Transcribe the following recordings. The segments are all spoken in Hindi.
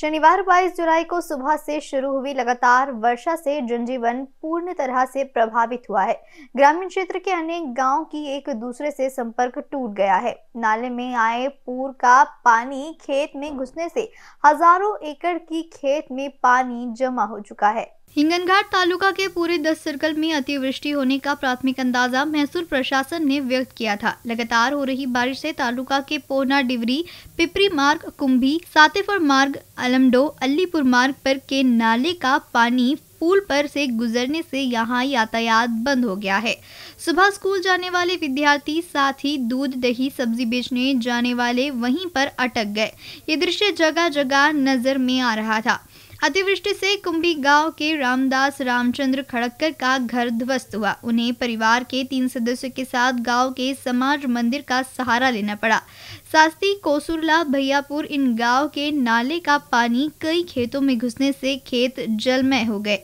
शनिवार 22 जुलाई को सुबह से शुरू हुई लगातार वर्षा से जनजीवन पूर्ण तरह से प्रभावित हुआ है ग्रामीण क्षेत्र के अनेक गांव की एक दूसरे से संपर्क टूट गया है नाले में आए पूर का पानी खेत में घुसने से हजारों एकड़ की खेत में पानी जमा हो चुका है हिंगनघाट तालुका के पूरे दस सर्कल में अतिवृष्टि होने का प्राथमिक अंदाजा मैसूर प्रशासन ने व्यक्त किया था लगातार हो रही बारिश से तालुका के पोना डिवरी पिपरी मार्ग कुंभी सातेफर मार्ग अलमडो अलीपुर मार्ग पर के नाले का पानी पुल पर से गुजरने से यहाँ यातायात बंद हो गया है सुबह स्कूल जाने वाले विद्यार्थी साथ ही दूध दही सब्जी बेचने जाने वाले वहीं पर अटक गए ये दृश्य जगह जगह नजर में आ रहा था अतिवृष्टि से कुंभी गांव के रामदास रामचंद्र खड़क्कर का घर ध्वस्त हुआ उन्हें परिवार के तीन सदस्यों के साथ गांव के समाज मंदिर का सहारा लेना पड़ा सास्ती कोसुरला भैयापुर इन गांव के नाले का पानी कई खेतों में घुसने से खेत जलमय हो गए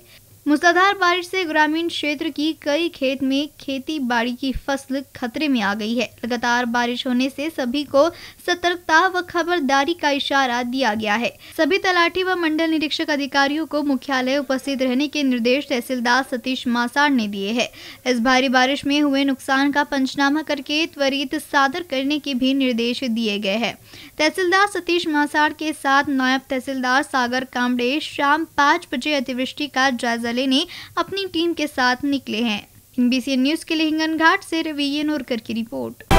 मूसलाधार बारिश से ग्रामीण क्षेत्र की कई खेत में खेती बाड़ी की फसल खतरे में आ गई है लगातार बारिश होने से सभी को सतर्कता व खबरदारी का इशारा दिया गया है सभी तलाठी व मंडल निरीक्षक अधिकारियों को मुख्यालय उपस्थित रहने के निर्देश तहसीलदार सतीश मासाड़ ने दिए हैं इस भारी बारिश में हुए नुकसान का पंचनामा करके त्वरित सादर करने के भी निर्देश दिए गए है तहसीलदार सतीश मासाड़ के साथ नायब तहसीलदार सागर कामड़े शाम पाँच बजे अतिवृष्टि का जायजा दले ने अपनी टीम के साथ निकले हैं एनबीसी न्यूज के लिए हिंगन घाट से रवि नोरकर की रिपोर्ट